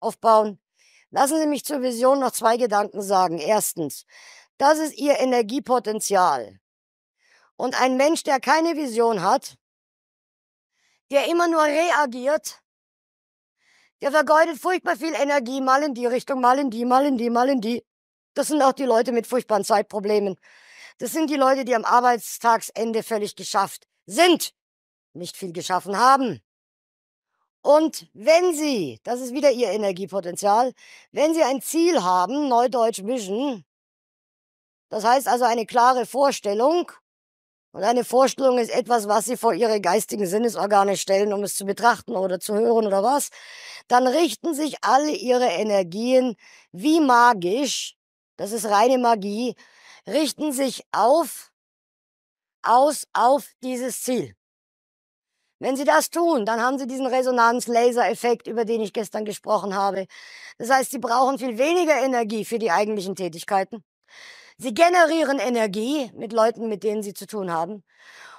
aufbauen. Lassen Sie mich zur Vision noch zwei Gedanken sagen. Erstens, das ist Ihr Energiepotenzial. Und ein Mensch, der keine Vision hat, der immer nur reagiert, der vergeudet furchtbar viel Energie, mal in die Richtung, mal in die, mal in die, mal in die. Das sind auch die Leute mit furchtbaren Zeitproblemen. Das sind die Leute, die am Arbeitstagsende völlig geschafft sind, nicht viel geschaffen haben. Und wenn Sie, das ist wieder Ihr Energiepotenzial, wenn Sie ein Ziel haben, Neudeutsch Vision, das heißt also eine klare Vorstellung, und eine Vorstellung ist etwas, was Sie vor Ihre geistigen Sinnesorgane stellen, um es zu betrachten oder zu hören oder was, dann richten sich alle Ihre Energien wie magisch, das ist reine Magie, richten sich auf, aus, auf dieses Ziel. Wenn Sie das tun, dann haben Sie diesen Resonanz-Laser-Effekt, über den ich gestern gesprochen habe. Das heißt, Sie brauchen viel weniger Energie für die eigentlichen Tätigkeiten. Sie generieren Energie mit Leuten, mit denen Sie zu tun haben.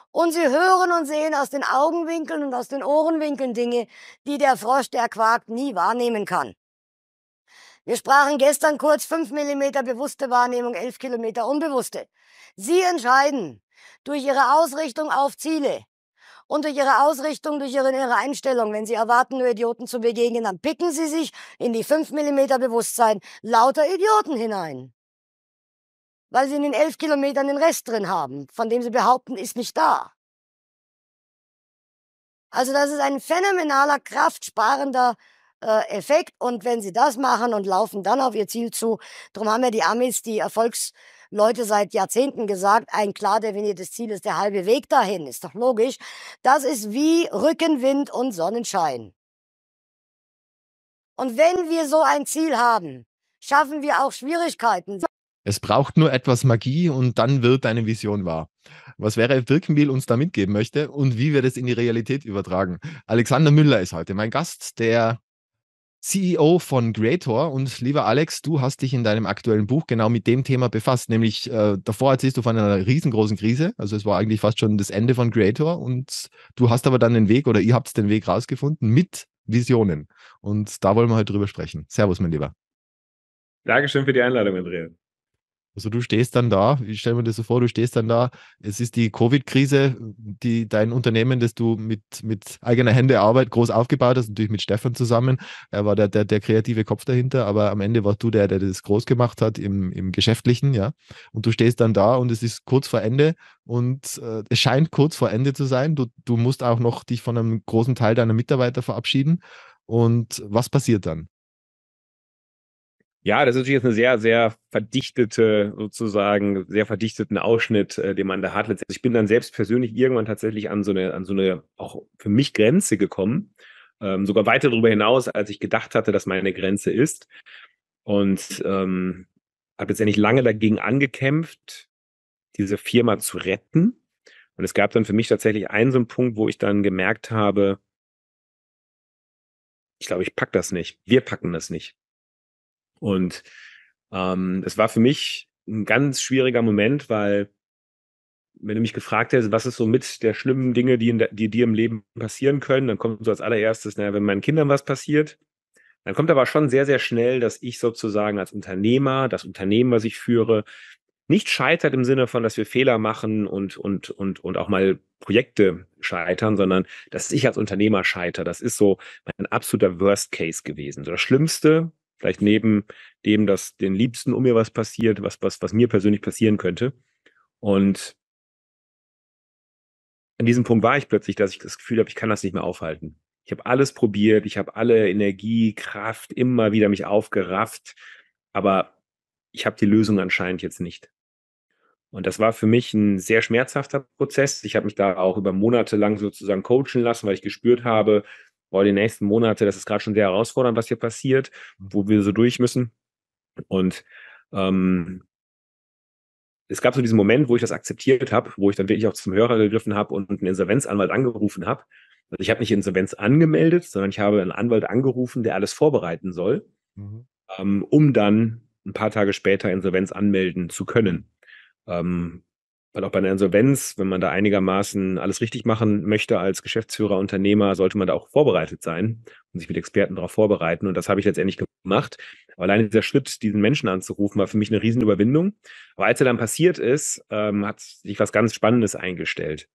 Und sie hören und sehen aus den Augenwinkeln und aus den Ohrenwinkeln Dinge, die der Frosch, der quakt, nie wahrnehmen kann. Wir sprachen gestern kurz fünf Millimeter bewusste Wahrnehmung, elf Kilometer unbewusste. Sie entscheiden durch ihre Ausrichtung auf Ziele, und durch ihre Ausrichtung, durch ihre, ihre Einstellung. Wenn sie erwarten, nur Idioten zu begegnen, dann picken sie sich in die 5 mm Bewusstsein lauter Idioten hinein. Weil sie in den 11 Kilometern den Rest drin haben, von dem sie behaupten, ist nicht da. Also das ist ein phänomenaler, kraftsparender äh, Effekt. Und wenn sie das machen und laufen dann auf ihr Ziel zu, darum haben ja die Amis die Erfolgs... Leute seit Jahrzehnten gesagt, ein klar definiertes Ziel ist der halbe Weg dahin, ist doch logisch. Das ist wie Rückenwind und Sonnenschein. Und wenn wir so ein Ziel haben, schaffen wir auch Schwierigkeiten. Es braucht nur etwas Magie und dann wird deine Vision wahr. Was Vera Birkenbiel uns da mitgeben möchte und wie wir das in die Realität übertragen. Alexander Müller ist heute mein Gast, der CEO von Creator. Und lieber Alex, du hast dich in deinem aktuellen Buch genau mit dem Thema befasst, nämlich äh, davor erzählst du von einer riesengroßen Krise. Also es war eigentlich fast schon das Ende von Creator. Und du hast aber dann den Weg oder ihr habt den Weg rausgefunden mit Visionen. Und da wollen wir heute drüber sprechen. Servus, mein Lieber. Dankeschön für die Einladung, Andrea. Also du stehst dann da, ich stelle mir das so vor, du stehst dann da, es ist die Covid-Krise, die dein Unternehmen, das du mit, mit eigener Hände Arbeit groß aufgebaut hast, natürlich mit Stefan zusammen, er war der, der, der kreative Kopf dahinter, aber am Ende warst du der, der das groß gemacht hat im, im Geschäftlichen, ja. Und du stehst dann da und es ist kurz vor Ende und äh, es scheint kurz vor Ende zu sein. Du, du musst auch noch dich von einem großen Teil deiner Mitarbeiter verabschieden. Und was passiert dann? Ja, das ist natürlich jetzt eine sehr, sehr verdichtete, sozusagen, sehr verdichteten Ausschnitt, äh, den man da hat. Letztendlich, ich bin dann selbst persönlich irgendwann tatsächlich an so eine, an so eine auch für mich Grenze gekommen. Ähm, sogar weiter darüber hinaus, als ich gedacht hatte, dass meine Grenze ist. Und ähm, habe letztendlich lange dagegen angekämpft, diese Firma zu retten. Und es gab dann für mich tatsächlich einen so einen Punkt, wo ich dann gemerkt habe, ich glaube, ich pack das nicht. Wir packen das nicht. Und ähm, es war für mich ein ganz schwieriger Moment, weil wenn du mich gefragt hättest, was ist so mit der schlimmen Dinge, die, in, die dir im Leben passieren können, dann kommt so als allererstes, naja, wenn meinen Kindern was passiert, dann kommt aber schon sehr, sehr schnell, dass ich sozusagen als Unternehmer, das Unternehmen, was ich führe, nicht scheitert im Sinne von, dass wir Fehler machen und, und, und, und auch mal Projekte scheitern, sondern dass ich als Unternehmer scheitere. Das ist so mein absoluter Worst Case gewesen. So das Schlimmste, Vielleicht neben dem, dass den Liebsten um mir was passiert, was, was, was mir persönlich passieren könnte. Und an diesem Punkt war ich plötzlich, dass ich das Gefühl habe, ich kann das nicht mehr aufhalten. Ich habe alles probiert, ich habe alle Energie, Kraft immer wieder mich aufgerafft, aber ich habe die Lösung anscheinend jetzt nicht. Und das war für mich ein sehr schmerzhafter Prozess. Ich habe mich da auch über Monate lang sozusagen coachen lassen, weil ich gespürt habe, boah, die nächsten Monate, das ist gerade schon sehr herausfordernd, was hier passiert, mhm. wo wir so durch müssen. Und ähm, es gab so diesen Moment, wo ich das akzeptiert habe, wo ich dann wirklich auch zum Hörer gegriffen habe und einen Insolvenzanwalt angerufen habe. Also ich habe nicht Insolvenz angemeldet, sondern ich habe einen Anwalt angerufen, der alles vorbereiten soll, mhm. ähm, um dann ein paar Tage später Insolvenz anmelden zu können. Ähm, weil auch bei einer Insolvenz, wenn man da einigermaßen alles richtig machen möchte als Geschäftsführer, Unternehmer, sollte man da auch vorbereitet sein und sich mit Experten darauf vorbereiten. Und das habe ich letztendlich gemacht. Aber alleine dieser Schritt, diesen Menschen anzurufen, war für mich eine Riesenüberwindung. Aber als er dann passiert ist, ähm, hat sich was ganz Spannendes eingestellt.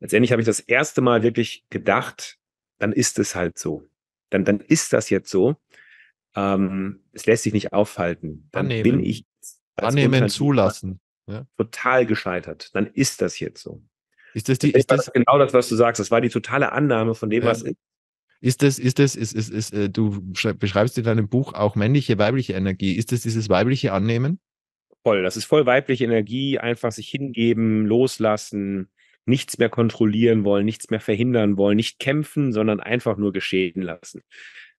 Letztendlich habe ich das erste Mal wirklich gedacht, dann ist es halt so. Dann, dann ist das jetzt so. Ähm, es lässt sich nicht aufhalten. Dann Annehmen. bin ich. Annehmen, zulassen. Ja. Total gescheitert. Dann ist das jetzt so. Ist das, die, ist das, genau das, was du sagst? Das war die totale Annahme von dem, ja. was ist. Ist das, ist das, ist, ist, ist, äh, du beschreibst in deinem Buch auch männliche, weibliche Energie. Ist das dieses weibliche Annehmen? Voll. Das ist voll weibliche Energie. Einfach sich hingeben, loslassen, nichts mehr kontrollieren wollen, nichts mehr verhindern wollen, nicht kämpfen, sondern einfach nur geschehen lassen.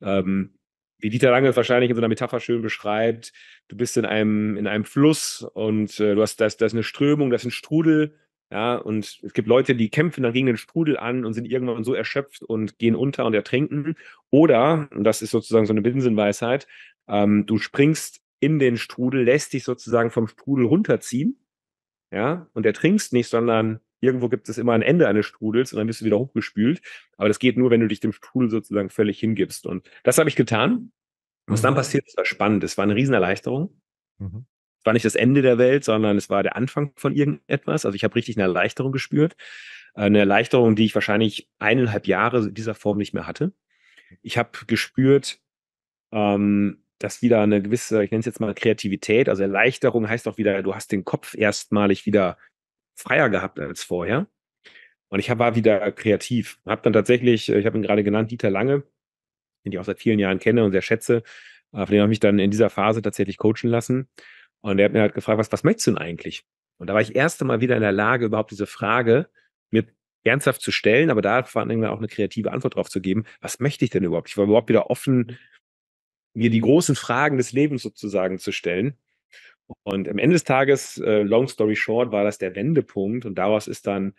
Ähm, wie Dieter Lange es wahrscheinlich in so einer Metapher schön beschreibt, du bist in einem, in einem Fluss und äh, du hast, da ist, da ist eine Strömung, das ist ein Strudel, ja, und es gibt Leute, die kämpfen dann gegen den Strudel an und sind irgendwann so erschöpft und gehen unter und ertrinken. Oder, und das ist sozusagen so eine Binsenweisheit, ähm, du springst in den Strudel, lässt dich sozusagen vom Strudel runterziehen, ja, und ertrinkst nicht, sondern irgendwo gibt es immer ein Ende eines Strudels und dann wirst du wieder hochgespült. Aber das geht nur, wenn du dich dem Strudel sozusagen völlig hingibst. Und das habe ich getan. Was dann mhm. passiert ist, war spannend. Es war eine Riesenerleichterung. Mhm. Es war nicht das Ende der Welt, sondern es war der Anfang von irgendetwas. Also ich habe richtig eine Erleichterung gespürt. Eine Erleichterung, die ich wahrscheinlich eineinhalb Jahre in dieser Form nicht mehr hatte. Ich habe gespürt, ähm, dass wieder eine gewisse, ich nenne es jetzt mal Kreativität, also Erleichterung heißt auch wieder, du hast den Kopf erstmalig wieder freier gehabt als vorher. Und ich war wieder kreativ. Habe dann tatsächlich, äh, ich habe ihn gerade genannt, Dieter Lange, den ich auch seit vielen Jahren kenne und sehr schätze, äh, von dem habe ich mich dann in dieser Phase tatsächlich coachen lassen. Und er hat mir halt gefragt, was, was möchtest du denn eigentlich? Und da war ich erst einmal wieder in der Lage, überhaupt diese Frage mir ernsthaft zu stellen, aber da vor allem auch eine kreative Antwort drauf zu geben. Was möchte ich denn überhaupt? Ich war überhaupt wieder offen, mir die großen Fragen des Lebens sozusagen zu stellen. Und am Ende des Tages, äh, long story short, war das der Wendepunkt und daraus ist dann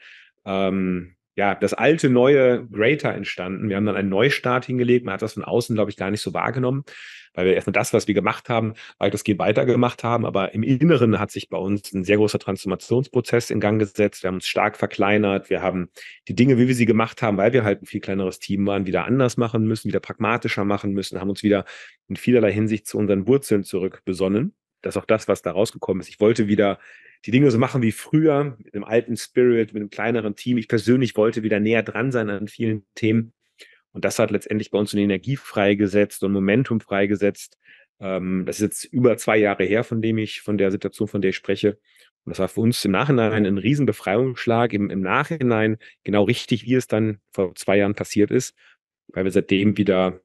ähm, ja das alte neue Greater entstanden. Wir haben dann einen Neustart hingelegt. Man hat das von außen, glaube ich, gar nicht so wahrgenommen, weil wir erstmal das, was wir gemacht haben, weitestgehend weitergemacht haben. Aber im Inneren hat sich bei uns ein sehr großer Transformationsprozess in Gang gesetzt. Wir haben uns stark verkleinert. Wir haben die Dinge, wie wir sie gemacht haben, weil wir halt ein viel kleineres Team waren, wieder anders machen müssen, wieder pragmatischer machen müssen, haben uns wieder in vielerlei Hinsicht zu unseren Wurzeln zurückbesonnen das ist auch das, was da rausgekommen ist. Ich wollte wieder die Dinge so machen wie früher, mit einem alten Spirit, mit einem kleineren Team. Ich persönlich wollte wieder näher dran sein an vielen Themen. Und das hat letztendlich bei uns eine Energie freigesetzt und Momentum freigesetzt. Ähm, das ist jetzt über zwei Jahre her, von dem ich, von der Situation, von der ich spreche. Und das war für uns im Nachhinein ein Riesenbefreiungsschlag, im, im Nachhinein genau richtig, wie es dann vor zwei Jahren passiert ist, weil wir seitdem wieder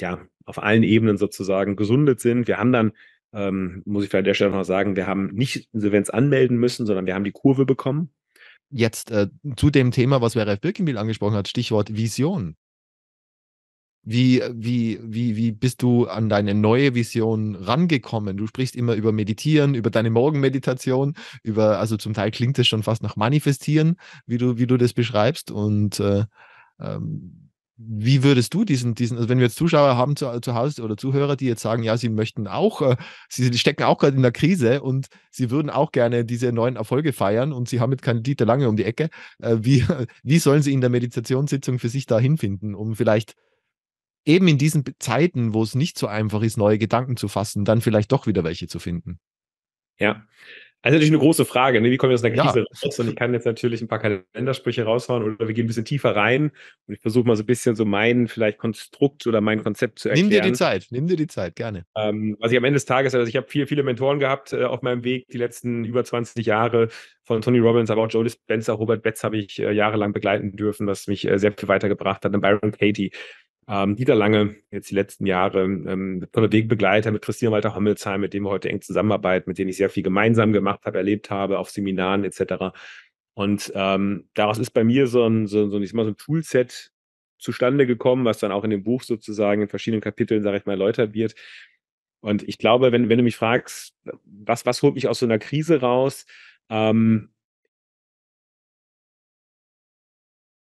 ja, auf allen Ebenen sozusagen gesundet sind. Wir haben dann ähm, muss ich vielleicht an der Stelle noch sagen, wir haben nicht Insolvenz also anmelden müssen, sondern wir haben die Kurve bekommen. Jetzt äh, zu dem Thema, was Ralf Birkenbiel angesprochen hat, Stichwort Vision. Wie, wie, wie, wie bist du an deine neue Vision rangekommen? Du sprichst immer über Meditieren, über deine Morgenmeditation, über, also zum Teil klingt es schon fast nach Manifestieren, wie du, wie du das beschreibst. Und äh, ähm, wie würdest du diesen, diesen, also wenn wir jetzt Zuschauer haben zu, zu Hause oder Zuhörer, die jetzt sagen, ja, sie möchten auch, äh, sie stecken auch gerade in der Krise und sie würden auch gerne diese neuen Erfolge feiern und sie haben jetzt keinen Dieter Lange um die Ecke, äh, wie, wie sollen sie in der Meditationssitzung für sich da hinfinden, um vielleicht eben in diesen Zeiten, wo es nicht so einfach ist, neue Gedanken zu fassen, dann vielleicht doch wieder welche zu finden? Ja, also natürlich eine große Frage, ne? wie kommen wir aus einer Krise ja. raus? Und ich kann jetzt natürlich ein paar Kalendersprüche raushauen oder wir gehen ein bisschen tiefer rein und ich versuche mal so ein bisschen so mein vielleicht Konstrukt oder mein Konzept zu erklären. Nimm dir die Zeit, nimm dir die Zeit, gerne. Ähm, was ich am Ende des Tages, also ich habe viele, viele Mentoren gehabt äh, auf meinem Weg die letzten über 20 Jahre von Tony Robbins, aber auch Joe Dispenza, Robert Betz habe ich äh, jahrelang begleiten dürfen, was mich äh, sehr viel weitergebracht hat. Und Byron Katie, ähm, Dieter Lange, jetzt die letzten Jahre, ähm, von der Wegbegleiter mit Christian Walter Hommelsheim, mit dem wir heute eng zusammenarbeiten, mit dem ich sehr viel gemeinsam gemacht habe, erlebt habe, auf Seminaren etc. Und ähm, daraus ist bei mir so ein, so, so, ich sag mal, so ein Toolset zustande gekommen, was dann auch in dem Buch sozusagen in verschiedenen Kapiteln, sage ich mal, erläutert wird. Und ich glaube, wenn, wenn du mich fragst, was, was holt mich aus so einer Krise raus, ähm,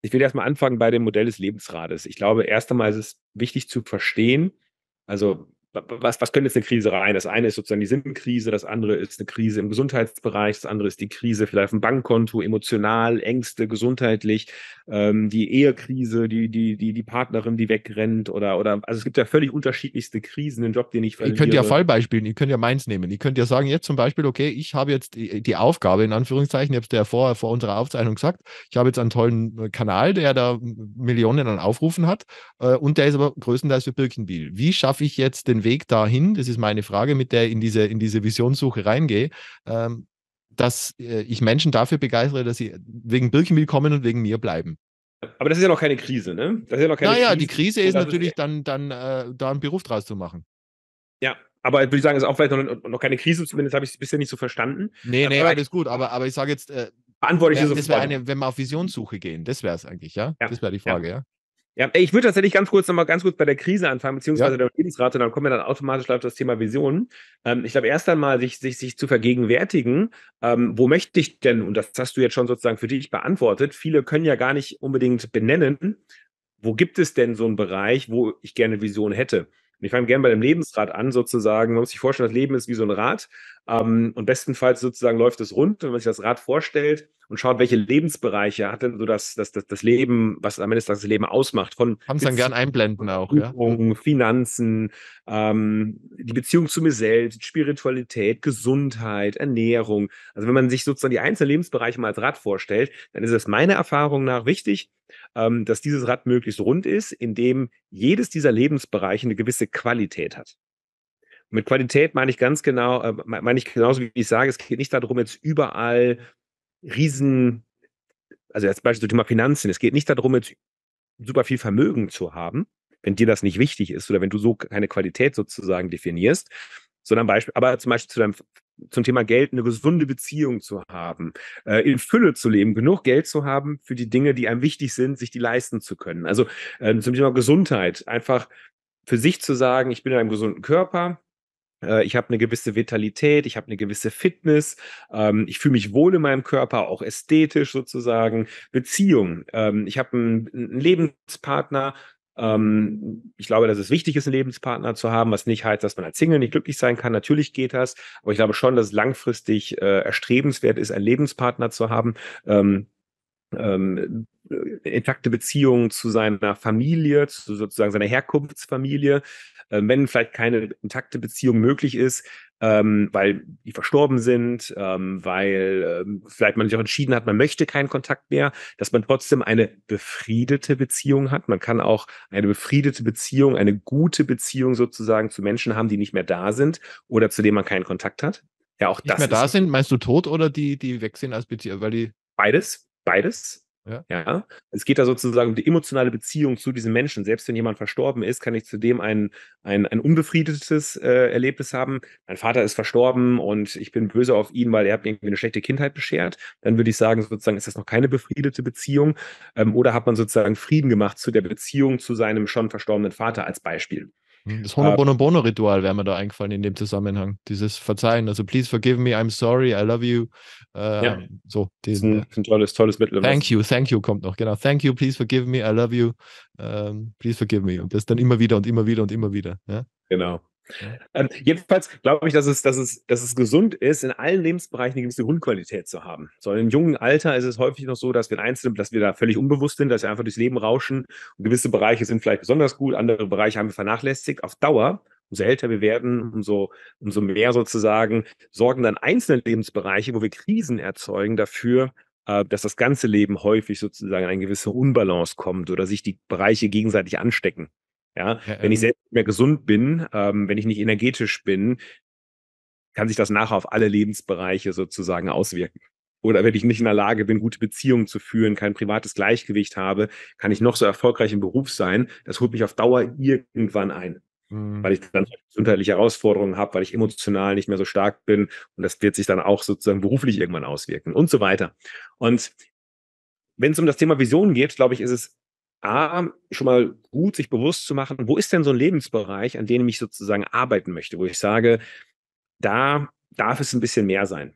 ich will erstmal anfangen bei dem Modell des Lebensrades. Ich glaube, erst einmal ist es wichtig zu verstehen, also was, was könnte jetzt eine Krise rein? Das eine ist sozusagen die Sinnkrise, das andere ist eine Krise im Gesundheitsbereich, das andere ist die Krise vielleicht im Bankkonto, emotional, Ängste, gesundheitlich, ähm, die Ehekrise, die, die, die, die Partnerin, die wegrennt oder, oder, also es gibt ja völlig unterschiedlichste Krisen, den Job, den ich verliere. Ihr könnt ja Fallbeispielen, ihr könnt ja meins nehmen. Ihr könnt ja sagen, jetzt zum Beispiel, okay, ich habe jetzt die, die Aufgabe, in Anführungszeichen, ich habe es ja vorher vor unserer Aufzeichnung gesagt, ich habe jetzt einen tollen äh, Kanal, der da Millionen an Aufrufen hat äh, und der ist aber größtenteils für Birkenbiel. Wie schaffe ich jetzt den den Weg dahin, das ist meine Frage, mit der ich in diese, in diese Visionssuche reingehe, ähm, dass äh, ich Menschen dafür begeistere, dass sie wegen Birkenbiel kommen und wegen mir bleiben. Aber das ist ja noch keine Krise, ne? Das ist ja noch keine naja, Krise. die Krise ist natürlich dann, dann äh, da einen Beruf draus zu machen. Ja, aber würde ich sagen, ist auch vielleicht noch, noch keine Krise, zumindest habe ich es bisher nicht so verstanden. Nee, nee, aber das ist gut, aber, aber ich sage jetzt, äh, beantworte ich wär, das wäre eine, wenn wir auf Visionssuche gehen, das wäre es eigentlich, ja? ja? Das wäre die Frage, ja. ja. Ja, ich würde tatsächlich ganz kurz nochmal ganz kurz bei der Krise anfangen, beziehungsweise ja. der Lebensrate, und dann kommen wir dann automatisch auf das Thema Vision. Ähm, ich glaube, erst einmal sich, sich, sich zu vergegenwärtigen, ähm, wo möchte ich denn, und das hast du jetzt schon sozusagen für dich beantwortet, viele können ja gar nicht unbedingt benennen, wo gibt es denn so einen Bereich, wo ich gerne Vision hätte? Und ich fange gerne bei dem Lebensrad an, sozusagen. Man muss sich vorstellen, das Leben ist wie so ein Rad. Ähm, und bestenfalls sozusagen läuft es rund, wenn man sich das Rad vorstellt und schaut, welche Lebensbereiche hat denn so das, das, das, das Leben, was am Ende des Tages das Leben ausmacht. Von Kannst dann gern einblenden auch, Übungen, ja. Finanzen, ähm, die Beziehung zu mir selbst, Spiritualität, Gesundheit, Ernährung. Also wenn man sich sozusagen die einzelnen Lebensbereiche mal als Rad vorstellt, dann ist es meiner Erfahrung nach wichtig, ähm, dass dieses Rad möglichst rund ist, indem jedes dieser Lebensbereiche eine gewisse Qualität hat. Mit Qualität meine ich ganz genau, äh, meine ich genauso, wie ich sage, es geht nicht darum, jetzt überall riesen, also als Beispiel zum Thema Finanzen, es geht nicht darum, jetzt super viel Vermögen zu haben, wenn dir das nicht wichtig ist oder wenn du so keine Qualität sozusagen definierst, sondern Beispiel, aber zum Beispiel zu deinem, zum Thema Geld eine gesunde Beziehung zu haben, äh, in Fülle zu leben, genug Geld zu haben für die Dinge, die einem wichtig sind, sich die leisten zu können. Also äh, zum Thema Gesundheit, einfach für sich zu sagen, ich bin in einem gesunden Körper, äh, ich habe eine gewisse Vitalität, ich habe eine gewisse Fitness, ähm, ich fühle mich wohl in meinem Körper, auch ästhetisch sozusagen. Beziehung, ähm, ich habe einen, einen Lebenspartner, ähm, ich glaube, dass es wichtig ist, einen Lebenspartner zu haben, was nicht heißt, dass man als Single nicht glücklich sein kann. Natürlich geht das, aber ich glaube schon, dass es langfristig äh, erstrebenswert ist, einen Lebenspartner zu haben. Ähm, ähm, äh, intakte Beziehung zu seiner Familie, zu sozusagen seiner Herkunftsfamilie. Ähm, wenn vielleicht keine intakte Beziehung möglich ist, ähm, weil die verstorben sind, ähm, weil ähm, vielleicht man sich auch entschieden hat, man möchte keinen Kontakt mehr, dass man trotzdem eine befriedete Beziehung hat. Man kann auch eine befriedete Beziehung, eine gute Beziehung sozusagen zu Menschen haben, die nicht mehr da sind oder zu denen man keinen Kontakt hat. Ja, auch nicht das. Nicht mehr da sind, meinst du tot oder die, die weg sind als Beziehung? Weil die Beides, beides. Ja. ja. Es geht da sozusagen um die emotionale Beziehung zu diesem Menschen. Selbst wenn jemand verstorben ist, kann ich zudem ein, ein, ein unbefriedetes äh, Erlebnis haben. Mein Vater ist verstorben und ich bin böse auf ihn, weil er hat mir irgendwie eine schlechte Kindheit beschert. Dann würde ich sagen, sozusagen ist das noch keine befriedete Beziehung. Ähm, oder hat man sozusagen Frieden gemacht zu der Beziehung zu seinem schon verstorbenen Vater als Beispiel. Mhm, das ähm, Hono-Bono-Bono-Ritual wäre mir da eingefallen in dem Zusammenhang. Dieses Verzeihen, also please forgive me, I'm sorry, I love you. Ähm, äh, ja. So, diesen, ein tolles, tolles Mittel. Thank you, thank you kommt noch, genau. Thank you, please forgive me, I love you, ähm, please forgive me. Und das dann immer wieder und immer wieder und immer wieder. Ja? Genau. Ähm, jedenfalls glaube ich, dass es, dass, es, dass es gesund ist, in allen Lebensbereichen eine gewisse Grundqualität zu haben. So im jungen Alter ist es häufig noch so, dass wir Einzelne, dass wir da völlig unbewusst sind, dass wir einfach durchs Leben rauschen. Und gewisse Bereiche sind vielleicht besonders gut, andere Bereiche haben wir vernachlässigt. Auf Dauer, umso älter wir werden, umso, umso mehr sozusagen, sorgen dann einzelne Lebensbereiche, wo wir Krisen erzeugen, dafür, äh, dass das ganze Leben häufig sozusagen in eine gewisse Unbalance kommt oder sich die Bereiche gegenseitig anstecken. Ja, wenn ich ähm. selbst nicht mehr gesund bin, ähm, wenn ich nicht energetisch bin, kann sich das nachher auf alle Lebensbereiche sozusagen auswirken. Oder wenn ich nicht in der Lage bin, gute Beziehungen zu führen, kein privates Gleichgewicht habe, kann ich noch so erfolgreich im Beruf sein. Das holt mich auf Dauer irgendwann ein, mhm. weil ich dann halt gesundheitliche Herausforderungen habe, weil ich emotional nicht mehr so stark bin. Und das wird sich dann auch sozusagen beruflich irgendwann auswirken und so weiter. Und wenn es um das Thema Vision geht, glaube ich, ist es A, schon mal gut sich bewusst zu machen, wo ist denn so ein Lebensbereich, an dem ich sozusagen arbeiten möchte, wo ich sage, da darf es ein bisschen mehr sein.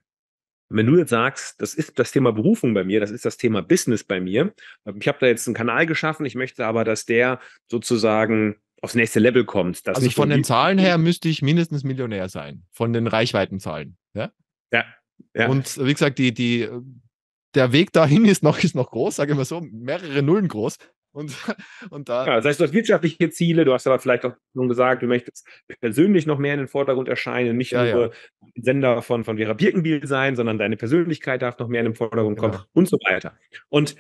Wenn du jetzt sagst, das ist das Thema Berufung bei mir, das ist das Thema Business bei mir, ähm, ich habe da jetzt einen Kanal geschaffen, ich möchte aber, dass der sozusagen aufs nächste Level kommt. also von den Zahlen her müsste ich mindestens Millionär sein, von den Reichweitenzahlen. Ja? ja? Ja. Und wie gesagt, die, die, äh, der Weg dahin ist noch, ist noch groß, sagen wir so, mehrere Nullen groß. Und, und da. Ja, das heißt, du hast wirtschaftliche Ziele, du hast aber vielleicht auch schon gesagt, du möchtest persönlich noch mehr in den Vordergrund erscheinen, nicht ja, nur ja. Sender von, von Vera Birkenbiel sein, sondern deine Persönlichkeit darf noch mehr in den Vordergrund kommen genau. und so weiter. Und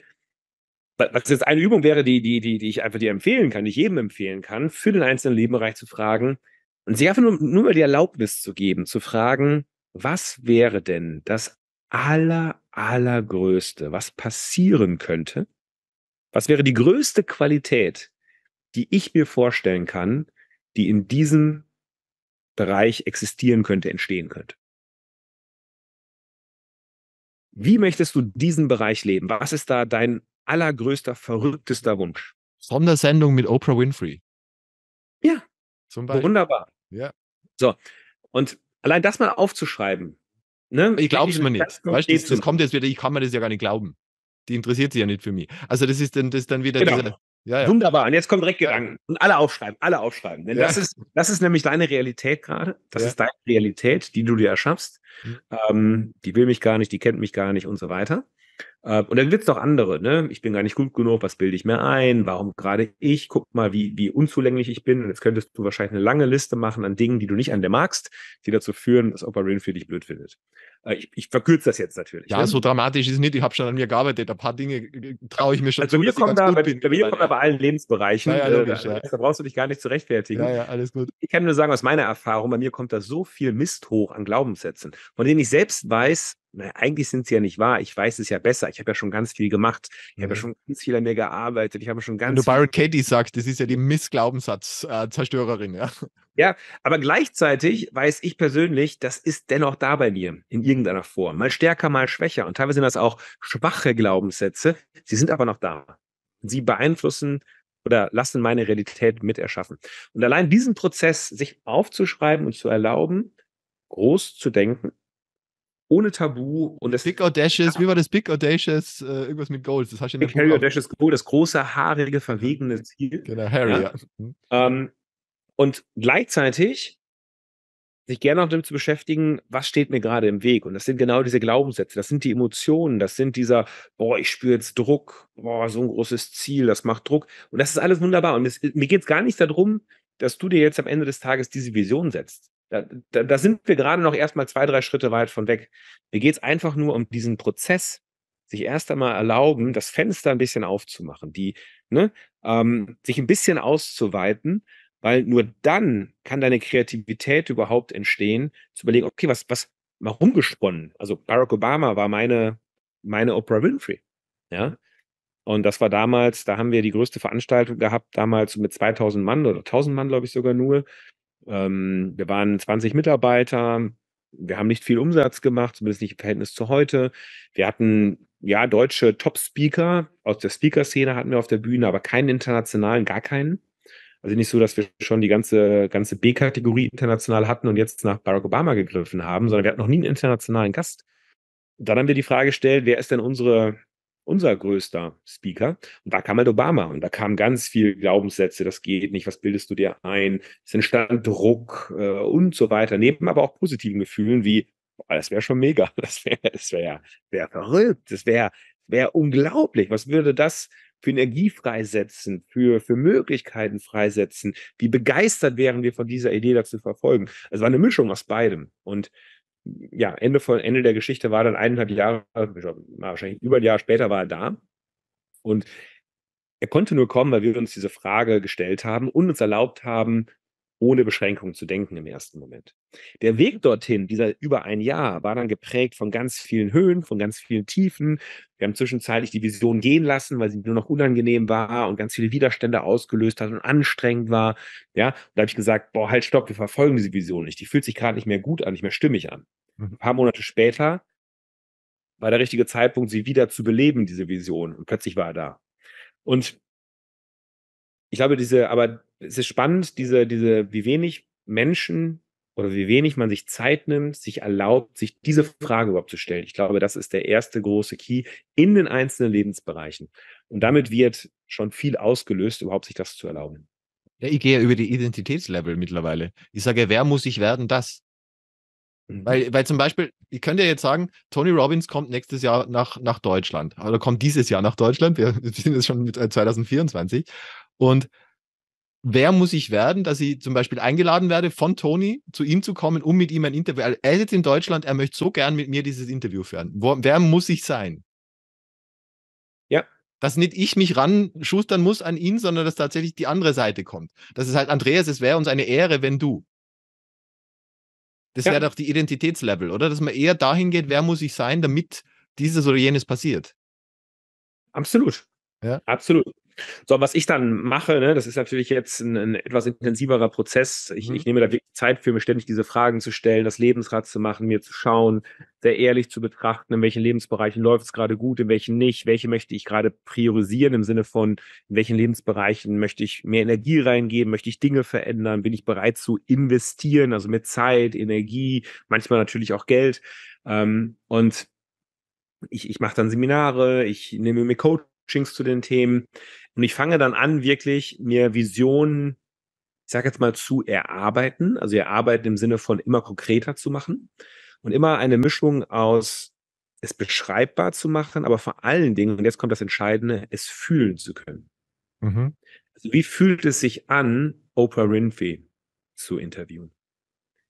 was jetzt eine Übung wäre, die, die, die, die ich einfach dir empfehlen kann, die ich jedem empfehlen kann, für den einzelnen Lebenbereich zu fragen und sich einfach nur, nur mal die Erlaubnis zu geben, zu fragen, was wäre denn das aller, allergrößte, was passieren könnte, was wäre die größte Qualität, die ich mir vorstellen kann, die in diesem Bereich existieren könnte, entstehen könnte? Wie möchtest du diesen Bereich leben? Was ist da dein allergrößter, verrücktester Wunsch? Sondersendung mit Oprah Winfrey. Ja. Zum Beispiel. Wunderbar. Ja. So. Und allein das mal aufzuschreiben. Ne? Ich glaube es mir nicht. Weißt, das, das kommt jetzt wieder, ich kann mir das ja gar nicht glauben die interessiert sich ja nicht für mich. Also das ist dann, das ist dann wieder genau. diese, ja, ja. Wunderbar. Und jetzt kommt direkt Gedanken. Und alle aufschreiben, alle aufschreiben. Denn ja. das, ist, das ist nämlich deine Realität gerade. Das ist deine Realität, die du dir erschaffst. Mhm. Ähm, die will mich gar nicht, die kennt mich gar nicht und so weiter. Äh, und dann gibt es noch andere. Ne? Ich bin gar nicht gut genug. Was bilde ich mir ein? Warum gerade ich? Guck mal, wie, wie unzulänglich ich bin. Und jetzt könntest du wahrscheinlich eine lange Liste machen an Dingen, die du nicht an der magst, die dazu führen, dass Oprah Winfrey dich blöd findet. Äh, ich, ich, verkürze das jetzt natürlich. Ja, ne? so dramatisch ist es nicht. Ich habe schon an mir gearbeitet. Ein paar Dinge äh, äh, traue ich mir schon also zu. Wir kommen da, bei, bei mir kommt da bei allen Lebensbereichen. Ja, ja, logisch, äh, ja. Da brauchst du dich gar nicht zu rechtfertigen. Ja, ja, alles gut. Ich kann nur sagen, aus meiner Erfahrung, bei mir kommt da so viel Mist hoch an Glaubenssätzen, von denen ich selbst weiß, naja, eigentlich sind sie ja nicht wahr. Ich weiß es ja besser. Ich habe ja schon ganz viel gemacht. Ich mhm. habe ja schon ganz viel an mir gearbeitet. Ich habe schon ganz. Wenn du Byron Katie sagst, das ist ja die Missglaubenssatz-Zerstörerin. Äh, ja. Ja, aber gleichzeitig weiß ich persönlich, das ist dennoch da bei mir in irgendeiner Form. Mal stärker, mal schwächer. Und teilweise sind das auch schwache Glaubenssätze. Sie sind aber noch da. Sie beeinflussen oder lassen meine Realität mit erschaffen. Und allein diesen Prozess, sich aufzuschreiben und zu erlauben, groß zu denken, ohne Tabu und das Big Audacious, wie war das Big Audacious, äh, irgendwas mit Goals, das hast du in der Big Audacious Goal, das große, haarige, verwegene mhm. Ziel. Genau, Harry, ja. ja. Mhm. Ähm, und gleichzeitig sich gerne auch damit zu beschäftigen, was steht mir gerade im Weg? Und das sind genau diese Glaubenssätze, das sind die Emotionen, das sind dieser, boah, ich spüre jetzt Druck, boah, so ein großes Ziel, das macht Druck. Und das ist alles wunderbar. Und es, mir geht es gar nicht darum, dass du dir jetzt am Ende des Tages diese Vision setzt. Da, da, da sind wir gerade noch erstmal zwei, drei Schritte weit von weg. Mir geht es einfach nur um diesen Prozess, sich erst einmal erlauben, das Fenster ein bisschen aufzumachen, die, ne, ähm, sich ein bisschen auszuweiten weil nur dann kann deine Kreativität überhaupt entstehen, zu überlegen, okay, was, was, mal rumgesponnen. Also Barack Obama war meine, meine Oprah Winfrey. Ja. Und das war damals, da haben wir die größte Veranstaltung gehabt, damals mit 2000 Mann oder 1000 Mann, glaube ich sogar nur. Ähm, wir waren 20 Mitarbeiter. Wir haben nicht viel Umsatz gemacht, zumindest nicht im Verhältnis zu heute. Wir hatten ja deutsche Top-Speaker aus der Speaker-Szene hatten wir auf der Bühne, aber keinen internationalen, gar keinen. Also nicht so, dass wir schon die ganze, ganze B-Kategorie international hatten und jetzt nach Barack Obama gegriffen haben, sondern wir hatten noch nie einen internationalen Gast. Dann haben wir die Frage gestellt, wer ist denn unsere, unser größter Speaker? Und da kam halt Obama und da kamen ganz viele Glaubenssätze, das geht nicht, was bildest du dir ein? Es entstand Druck äh, und so weiter, neben aber auch positiven Gefühlen wie, boah, das wäre schon mega, das wäre das wär, wär verrückt, das wäre wär unglaublich, was würde das für Energie freisetzen, für, für Möglichkeiten freisetzen, wie begeistert wären wir von dieser Idee dazu verfolgen. Es war eine Mischung aus beidem. Und ja, Ende, von, Ende der Geschichte war dann eineinhalb Jahre, wahrscheinlich über ein Jahr später war er da. Und er konnte nur kommen, weil wir uns diese Frage gestellt haben und uns erlaubt haben, ohne Beschränkungen zu denken im ersten Moment. Der Weg dorthin, dieser über ein Jahr, war dann geprägt von ganz vielen Höhen, von ganz vielen Tiefen. Wir haben zwischenzeitlich die Vision gehen lassen, weil sie nur noch unangenehm war und ganz viele Widerstände ausgelöst hat und anstrengend war. Ja, und da habe ich gesagt, boah, halt, stopp, wir verfolgen diese Vision nicht. Die fühlt sich gerade nicht mehr gut an, nicht mehr stimmig an. Mhm. Ein paar Monate später war der richtige Zeitpunkt, sie wieder zu beleben, diese Vision. Und plötzlich war er da. Und ich glaube, diese, aber es ist spannend, diese, diese, wie wenig Menschen oder wie wenig man sich Zeit nimmt, sich erlaubt, sich diese Frage überhaupt zu stellen. Ich glaube, das ist der erste große Key in den einzelnen Lebensbereichen. Und damit wird schon viel ausgelöst, überhaupt sich das zu erlauben. Ja, ich gehe ja über die Identitätslevel mittlerweile. Ich sage, wer muss ich werden, das? Mhm. Weil, weil zum Beispiel, ich könnte ja jetzt sagen, Tony Robbins kommt nächstes Jahr nach, nach Deutschland oder kommt dieses Jahr nach Deutschland. Wir sind jetzt schon mit 2024. Äh, Und wer muss ich werden, dass ich zum Beispiel eingeladen werde, von Tony zu ihm zu kommen, um mit ihm ein Interview. Also er ist jetzt in Deutschland, er möchte so gern mit mir dieses Interview führen. Wo, wer muss ich sein? Ja. Dass nicht ich mich ran schustern muss an ihn, sondern dass tatsächlich die andere Seite kommt. Das ist halt, Andreas, es wäre uns eine Ehre, wenn du. Das ja. wäre doch die Identitätslevel, oder? Dass man eher dahin geht, wer muss ich sein, damit dieses oder jenes passiert. Absolut. Ja. Absolut. So, was ich dann mache, ne, das ist natürlich jetzt ein, ein etwas intensiverer Prozess. Ich, mhm. ich, nehme da wirklich Zeit für, mir ständig diese Fragen zu stellen, das Lebensrad zu machen, mir zu schauen, sehr ehrlich zu betrachten, in welchen Lebensbereichen läuft es gerade gut, in welchen nicht, welche möchte ich gerade priorisieren im Sinne von, in welchen Lebensbereichen möchte ich mehr Energie reingeben, möchte ich Dinge verändern, bin ich bereit zu investieren, also mit Zeit, Energie, manchmal natürlich auch Geld. Ähm, und ich, ich mache dann Seminare, ich nehme mir Coachings zu den Themen. Und ich fange dann an, wirklich mir Visionen, ich sage jetzt mal, zu erarbeiten. Also erarbeiten im Sinne von immer konkreter zu machen und immer eine Mischung aus es beschreibbar zu machen, aber vor allen Dingen, und jetzt kommt das Entscheidende, es fühlen zu können. Mhm. Also wie fühlt es sich an, Oprah Winfrey zu interviewen?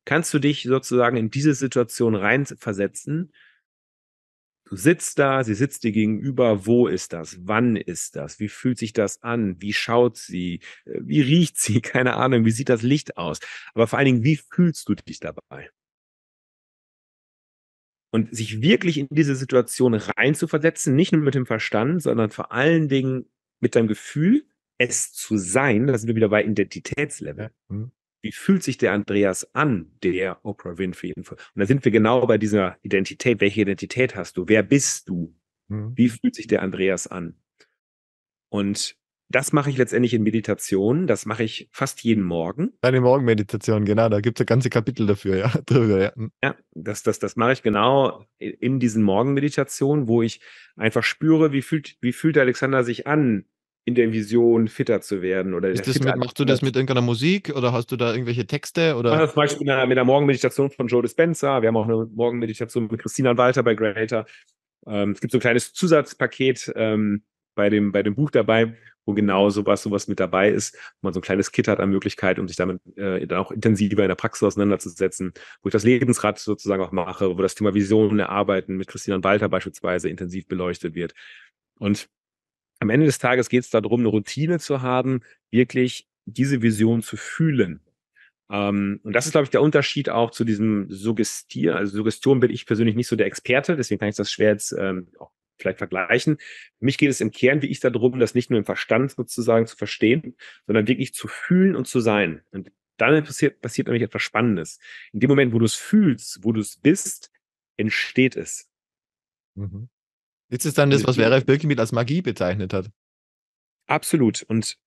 Kannst du dich sozusagen in diese Situation reinversetzen Du sitzt da, sie sitzt dir gegenüber. Wo ist das? Wann ist das? Wie fühlt sich das an? Wie schaut sie? Äh, wie riecht sie? Keine Ahnung. Wie sieht das Licht aus? Aber vor allen Dingen, wie fühlst du dich dabei? Und sich wirklich in diese Situation reinzuversetzen, nicht nur mit dem Verstand, sondern vor allen Dingen mit deinem Gefühl, es zu sein, da sind wir wieder bei Identitätslevel. Mhm wie fühlt sich der Andreas an, der Oprah Winfrey? Und da sind wir genau bei dieser Identität. Welche Identität hast du? Wer bist du? Mhm. Wie fühlt sich der Andreas an? Und das mache ich letztendlich in Meditation. Das mache ich fast jeden Morgen. Deine Morgenmeditation, genau. Da gibt es ein ganze Kapitel dafür, ja, drüber. Ja, mhm. ja das, das, das mache ich genau in diesen Morgenmeditationen, wo ich einfach spüre, wie fühlt, wie fühlt Alexander sich an? in der Vision fitter zu werden. Oder ist das mit, machst du das mit irgendeiner Musik oder hast du da irgendwelche Texte? Oder? Ja, ah, zum Beispiel mit einer, Morgenmeditation von Joe Dispenza. Wir haben auch eine Morgenmeditation mit Christina Walter bei Greater. Ähm, es gibt so ein kleines Zusatzpaket ähm, bei, dem, bei dem Buch dabei, wo genau sowas, sowas mit dabei ist, wo man so ein kleines Kit hat an Möglichkeit, um sich damit äh, dann auch intensiver in der Praxis auseinanderzusetzen, wo ich das Lebensrad sozusagen auch mache, wo das Thema Visionen erarbeiten mit Christina Walter beispielsweise intensiv beleuchtet wird. Und am Ende des Tages geht es darum, eine Routine zu haben, wirklich diese Vision zu fühlen. Ähm, und das ist, glaube ich, der Unterschied auch zu diesem Suggestier. Also Suggestion bin ich persönlich nicht so der Experte, deswegen kann ich das schwer jetzt ähm, auch vielleicht vergleichen. Für mich geht es im Kern, wie ich darum, das nicht nur im Verstand sozusagen zu verstehen, sondern wirklich zu fühlen und zu sein. Und dann passiert, passiert nämlich etwas Spannendes. In dem Moment, wo du es fühlst, wo du es bist, entsteht es. Mhm. Ist es dann das, äh, was Weref Birkenbiel als Magie bezeichnet hat. Absolut. Und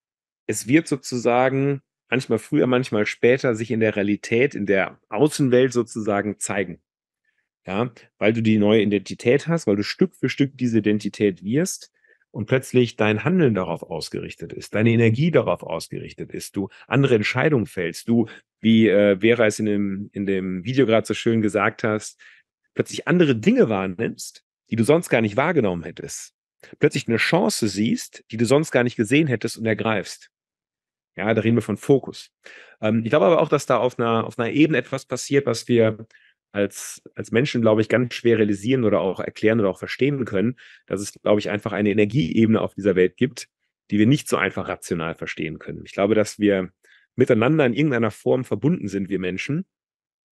es wird sozusagen manchmal früher, manchmal später sich in der Realität, in der Außenwelt sozusagen zeigen. Ja, weil du die neue Identität hast, weil du Stück für Stück diese Identität wirst und plötzlich dein Handeln darauf ausgerichtet ist, deine Energie darauf ausgerichtet ist, du andere Entscheidungen fällst, du, wie äh, Vera es in dem, in dem Video gerade so schön gesagt hast, plötzlich andere Dinge wahrnimmst, die du sonst gar nicht wahrgenommen hättest, plötzlich eine Chance siehst, die du sonst gar nicht gesehen hättest und ergreifst. Ja, da reden wir von Fokus. Ähm, ich glaube aber auch, dass da auf einer, auf einer Ebene etwas passiert, was wir als, als Menschen, glaube ich, ganz schwer realisieren oder auch erklären oder auch verstehen können, dass es, glaube ich, einfach eine Energieebene auf dieser Welt gibt, die wir nicht so einfach rational verstehen können. Ich glaube, dass wir miteinander in irgendeiner Form verbunden sind, wir Menschen,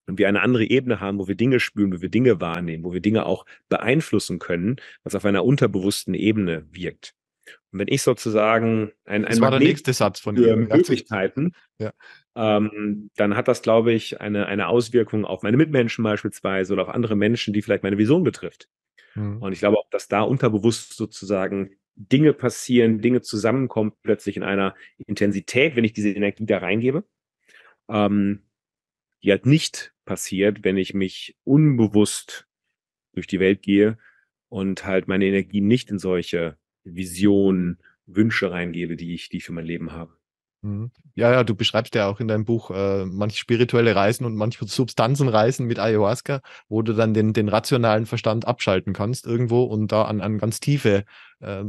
und wir eine andere Ebene haben, wo wir Dinge spüren, wo wir Dinge wahrnehmen, wo wir Dinge auch beeinflussen können, was auf einer unterbewussten Ebene wirkt. Und wenn ich sozusagen ein, ein das war der nächste Satz von für Möglichkeiten, ja. ähm, dann hat das, glaube ich, eine, eine Auswirkung auf meine Mitmenschen beispielsweise oder auf andere Menschen, die vielleicht meine Vision betrifft. Mhm. Und ich glaube auch, dass da unterbewusst sozusagen Dinge passieren, Dinge zusammenkommen plötzlich in einer Intensität, wenn ich diese Energie da reingebe, ähm, die halt nicht passiert, wenn ich mich unbewusst durch die Welt gehe und halt meine Energie nicht in solche Visionen, Wünsche reingebe, die ich, die ich für mein Leben habe. Mhm. Ja, ja, du beschreibst ja auch in deinem Buch äh, manche spirituelle Reisen und manche Substanzenreisen mit Ayahuasca, wo du dann den, den rationalen Verstand abschalten kannst irgendwo und da an, an ganz tiefe äh,